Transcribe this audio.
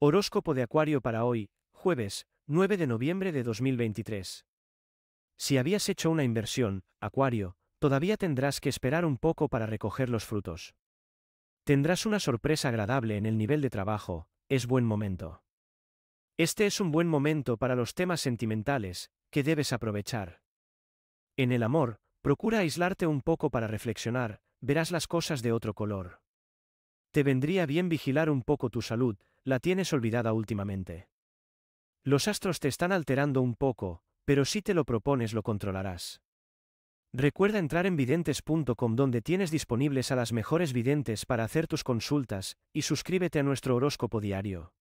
Horóscopo de Acuario para hoy, jueves, 9 de noviembre de 2023. Si habías hecho una inversión, Acuario, todavía tendrás que esperar un poco para recoger los frutos. Tendrás una sorpresa agradable en el nivel de trabajo, es buen momento. Este es un buen momento para los temas sentimentales, que debes aprovechar. En el amor, procura aislarte un poco para reflexionar, verás las cosas de otro color. Te vendría bien vigilar un poco tu salud, la tienes olvidada últimamente. Los astros te están alterando un poco, pero si te lo propones lo controlarás. Recuerda entrar en videntes.com donde tienes disponibles a las mejores videntes para hacer tus consultas, y suscríbete a nuestro horóscopo diario.